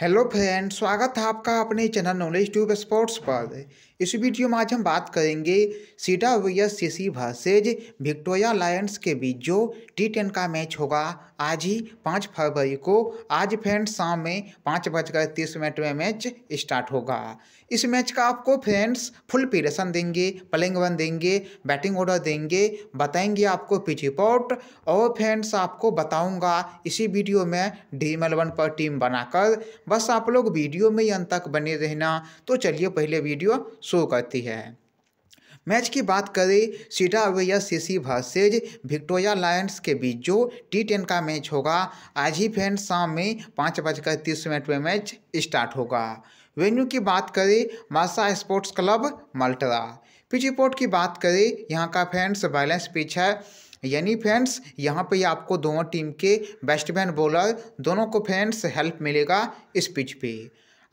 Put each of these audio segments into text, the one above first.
hello friend स्वागत है आपका अपने चैनल नॉलेज ट्यूब स्पोर्ट्स पर इस वीडियो में आज हम बात करेंगे सीडा सी सीसी वर्सेज विक्टोरिया लायंस के बीच जो टी टेन का मैच होगा आज ही पाँच फरवरी को आज फ्रेंड्स शाम में पाँच बजकर तीस मिनट में मैच स्टार्ट होगा इस मैच का आपको फ्रेंड्स फुल प्रेशन देंगे प्लेइंग वन देंगे बैटिंग ऑर्डर देंगे बताएंगे आपको पिच रिपोर्ट और फ्रेंड्स आपको बताऊंगा इसी वीडियो में ड्रीम एलेवन पर टीम बनाकर बस आप लोग वीडियो में ही अंत तक बने रहना तो चलिए पहले वीडियो शो करती है मैच की बात करें सीडा सी सीसी वर्सेज विक्टोरिया लायंस के बीच जो टी टेन का मैच होगा आज ही फैन शाम में पाँच बजकर तीस मिनट में मैच स्टार्ट होगा वेन्यू की बात करें मासा स्पोर्ट्स क्लब मल्टरा पिच रिपोर्ट की बात करें यहाँ का फैंस बैलेंस पिच है यानी फैंस यहाँ पे आपको दोनों टीम के बेस्टमैन बॉलर दोनों को फैंस हेल्प मिलेगा इस पिच पर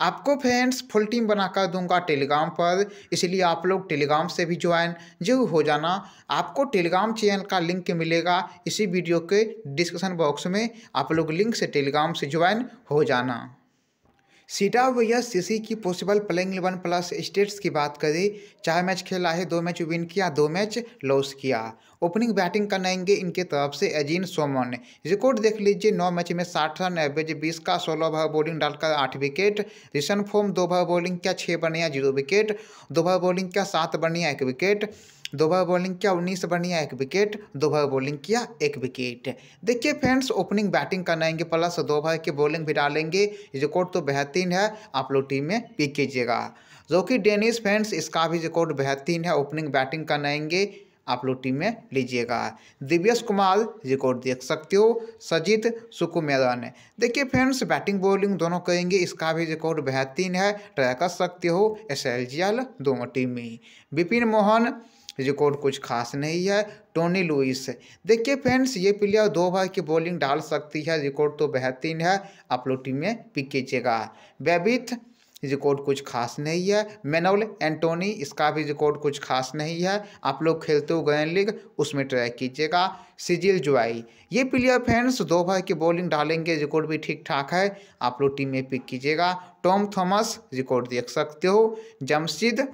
आपको फ्रेंड्स फुल टीम बनाकर दूंगा टेलीग्राम पर इसलिए आप लोग टेलीग्राम से भी ज्वाइन जरूर हो जाना आपको टेलीग्राम चैनल का लिंक मिलेगा इसी वीडियो के डिस्क्रिप्शन बॉक्स में आप लोग लिंक से टेलीग्राम से ज्वाइन हो जाना सीटा व सी सीसी की possible playing eleven plus stats की बात करें चार मैच खेला है दो मैच विन किया दो मैच लॉस किया ओपनिंग बैटिंग करनाएंगे इनके तरफ से अजीन सोमन रिकॉर्ड देख लीजिए नौ मैच में साठ रन एवरेज बीस का सोलह ओवर बॉलिंग डालकर आठ विकेट रिसन फॉर्म दो ओवर बॉलिंग क्या छः बनिया जीरो विकेट दो ओवर बॉलिंग क्या सात बनिया एक विकेट दो भाग बॉलिंग किया उन्नीस रन या एक विकेट दो भाग बॉलिंग किया एक विकेट देखिए फ्रेंड्स ओपनिंग बैटिंग करनाएंगे प्लस दो भाग की बॉलिंग भी डालेंगे रिकॉर्ड तो बेहतरीन है आप लोग टीम में पिक कीजिएगा जो कि डेनिस फ्रेंड्स इसका भी रिकॉर्ड बेहतरीन है ओपनिंग बैटिंग करनाएंगे आप लोग टीम में लीजिएगा दिव्यस कुमार रिकॉर्ड देख सकते हो सजीत सुकु मैदान देखिए फ्रेंड्स बैटिंग बॉलिंग दोनों करेंगे इसका भी रिकॉर्ड बेहतरीन है ट्राई कर सकते हो एस दोनों टीम में विपिन मोहन रिकॉर्ड कुछ खास नहीं है टोनी लुइस देखिए फ्रेंड्स ये प्लेयर दो भाई की बॉलिंग डाल सकती है रिकॉर्ड तो बेहतरीन है आप लोग टीम में पिक कीजिएगा बेबिथ रिकॉर्ड कुछ खास नहीं है मेनोल एंटोनी इसका भी रिकॉर्ड कुछ खास नहीं है आप लोग खेलते हो गए लीग उसमें ट्राई कीजिएगा सिजिल जुआई ये प्लेयर फैंस दो भाई की बॉलिंग डालेंगे रिकॉर्ड भी ठीक ठाक है आप लोग टीम में पिक कीजिएगा टॉम थॉमस रिकॉर्ड देख सकते हो जमशेद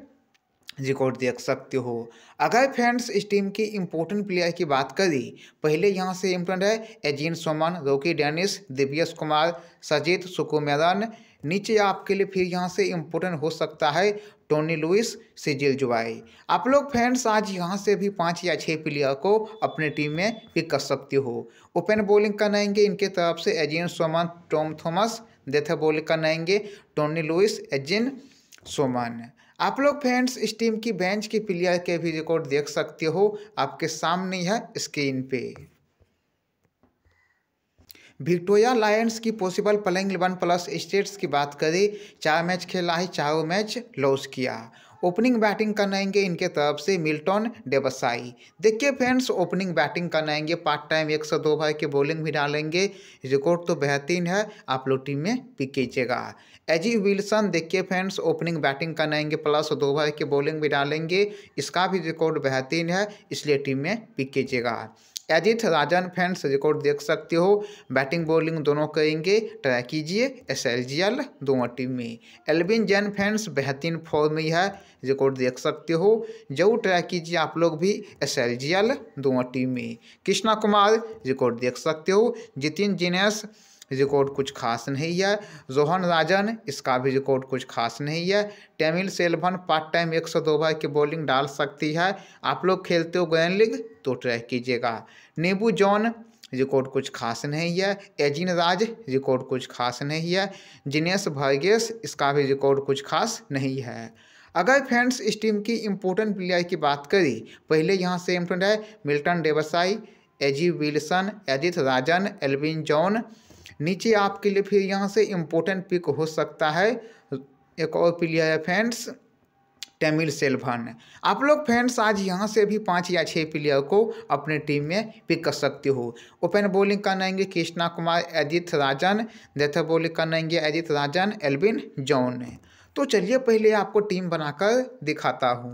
रिकॉर्ड देख सकते हो अगर फ्रेंड्स इस टीम के इम्पोर्टेंट प्लेयर की बात करें पहले यहाँ से इम्पोर्टेंट है एजीन सोमन रोकी डेनिस दिव्यस कुमार सजीत सुकुमेरन नीचे आपके लिए फिर यहाँ से इम्पोर्टेंट हो सकता है टोनी लुइस सिजिल जुबाई आप लोग फ्रेंड्स आज यहाँ से भी पाँच या छः प्लेयर को अपने टीम में पिक कर सकते हो ओपन बॉलिंग करनाएंगे इनके तरफ से Ajin Soman Tom Thomas death bowling कराएंगे टोनी लुइस एजिन सोमन आप लोग फ्रेंड्स इस टीम की बेंच की प्लेयर के भी रिकॉर्ड देख सकते हो आपके सामने है स्क्रीन पे विक्टोरिया लायंस की possible playing eleven plus stats की बात करें चार मैच खेला है चारों मैच लॉस किया ओपनिंग बैटिंग करनाएंगे इनके तरफ से मिल्टन डेबसाई देखिए फ्रेंड्स ओपनिंग बैटिंग करनाएंगे पार्ट टाइम एक सौ दो भाई के बॉलिंग भी डालेंगे रिकॉर्ड तो बेहतरीन है आप लोग टीम में पिक कीजिएगा एजी विल्सन देखिए फ्रेंड्स ओपनिंग बैटिंग करनाएंगे प्लस दो भाई के बॉलिंग भी डालेंगे इसका भी रिकॉर्ड बेहतरीन है इसलिए टीम में पिक कीजिएगा एजित राजन फैंस रिकॉर्ड देख सकते हो बैटिंग बॉलिंग दोनों करेंगे ट्राई कीजिए एस एल जी एल दोनों टीम में एलविन जैन फैंस बेहतरीन फॉर्म में है रिकॉर्ड देख सकते हो जरूर ट्राई कीजिए आप लोग भी एस एल जी एल दोनों टीम में कृष्णा कुमार रिकॉर्ड देख सकते हो जितिन जिनेस रिकॉर्ड कुछ खास नहीं है जोहन राजन इसका भी रिकॉर्ड कुछ खास नहीं है टेमिल सेल्वन पार्ट टाइम एक सौ दो ओवर की बॉलिंग डाल सकती है आप लोग खेलते हो गोयन लीग तो ट्राई कीजिएगा नेबू जॉन रिकॉर्ड कुछ खास नहीं है एजिन राज रिकॉर्ड कुछ खास नहीं है जिनेश भर्गेस इसका भी रिकॉर्ड कुछ खास नहीं है अगर फ्रेंड्स इस टीम की इम्पोर्टेंट प्लेयर की बात करी पहले यहाँ से इम्पोर्टेंट है Milton Devasai A G Wilson Ajith Rajan Alvin John नीचे आपके लिए फिर यहाँ से इम्पोर्टेंट पिक हो सकता है एक और प्लेयर है फ्रेंड्स तमिल सेल्वन आप लोग फ्रेंड्स आज यहाँ से भी पाँच या छः प्लेयर को अपने टीम में पिक कर सकते हो ओपन बॉलिंग करनाएंगे कृष्णा कुमार अजित राजन डेथ बॉलिंग करनाएंगे अजित राजन एल्विन जॉन तो चलिए पहले आपको टीम बनाकर दिखाता हूँ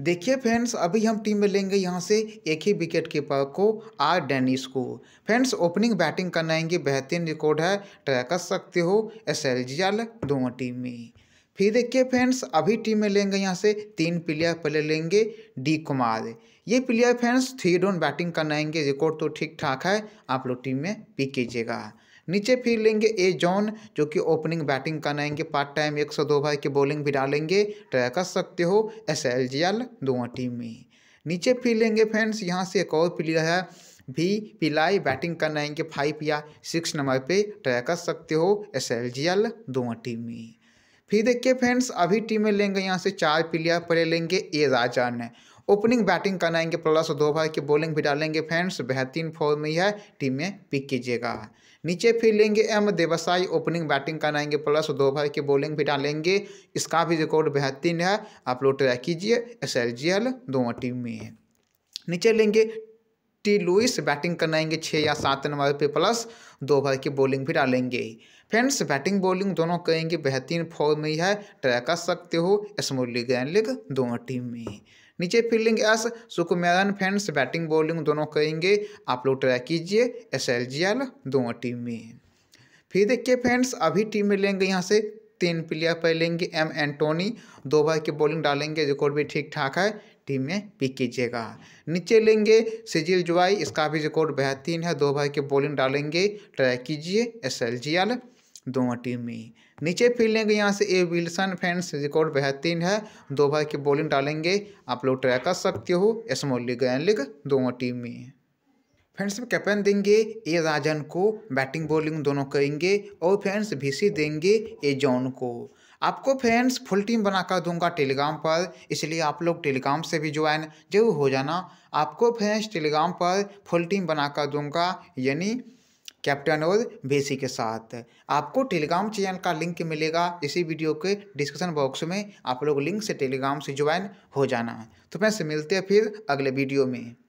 देखिए फ्रेंड्स अभी हम टीम में लेंगे यहाँ से एक ही विकेट कीपर को आर डेनिस को फ्रेंड्स ओपनिंग बैटिंग करना आएंगे बेहतरीन रिकॉर्ड है ट्राई कर सकते हो एस एल दोनों टीम में फिर देखिए फ्रेंड्स अभी टीम में लेंगे यहाँ से तीन प्लेयर पहले लेंगे डी कुमार ये player friends three run batting करना आएंगे रिकॉर्ड तो ठीक ठाक है आप लोग टीम में पिक कीजिएगा नीचे फिर लेंगे ए जॉन जो कि ओपनिंग बैटिंग कराएंगे पार्ट टाइम एक सौ दो भाई की बॉलिंग भी डालेंगे ट्राई कर सकते हो एस एल जी एल दोनों टीम में नीचे फिर लेंगे फ्रेंड्स यहाँ से एक और प्लेयर है भी पिलाई बैटिंग कराएंगे फाइव या सिक्स नंबर पर ट्राई कर सकते हो एस एल जी एल दोनों टीम में फिर देखिए फ्रेंड्स अभी टीमें लेंगे यहाँ से चार प्लेयर पर लेंगे ए राजा ने ओपनिंग बैटिंग कराएंगे प्लस दो भाई की बॉलिंग भी डालेंगे फ्रेंड्स बेहतरीन फॉर्म में है टीम में पिक कीजिएगा नीचे फिर लेंगे एम देवसाई ओपनिंग बैटिंग कराएंगे प्लस दो ओवर की बॉलिंग भी डालेंगे इसका भी रिकॉर्ड बेहतरीन है आप लोग ट्राई कीजिए एस एल जी एल दोनों टीम में है नीचे लेंगे टी लुइस बैटिंग कराएंगे छः या सात नंबर पे प्लस दो ओवर की बॉलिंग भी डालेंगे फ्रेंड्स बैटिंग बॉलिंग दोनों करेंगे बेहतरीन फॉर्म में ही है ट्राई कर सकते हो स्मोली गैन लीग दोनों टीम में नीचे fielding S Sukumaran fans batting bowling दोनों करेंगे आप लोग ट्राई कीजिए एस एल जी एल दोनों टीम में फिर देखिए फैंस अभी टीम में लेंगे यहाँ से तीन प्लेयर पर लेंगे एम एंटोनी दो बार की बॉलिंग डालेंगे रिकॉर्ड भी ठीक ठाक है टीम में पिक कीजिएगा नीचे लेंगे सिजिल जुआई इसका भी रिकॉर्ड बेहतरीन है दो बार की बॉलिंग डालेंगे ट्राई कीजिए एस एल जी एल दोनों टीम में नीचे फील्डिंग यहाँ से ए विल्सन फैंस रिकॉर्ड बेहतरीन है दो भाई की बॉलिंग डालेंगे आप लोग ट्राई कर सकते हो स्मॉल लीग एन लीग दोनों टीम में फ्रेंड्स में कैप्टन देंगे ए राजन को बैटिंग बॉलिंग दोनों करेंगे और फ्रेंड्स भीसी देंगे ए जॉन को आपको फ्रेंड्स फुल टीम बनाकर दूंगा टेलीग्राम पर इसलिए आप लोग टेलीग्राम से भी ज्वाइन जरूर हो जाना आपको फ्रेंड्स टेलीग्राम पर फुल टीम बनाकर दूंगा यानी कैप्टन और बेसी के साथ आपको टेलीग्राम चैनल का लिंक मिलेगा इसी वीडियो के डिस्क्रिप्शन बॉक्स में आप लोग लिंक से टेलीग्राम से ज्वाइन हो जाना है तो फ्रेंड्स मिलते हैं फिर अगले वीडियो में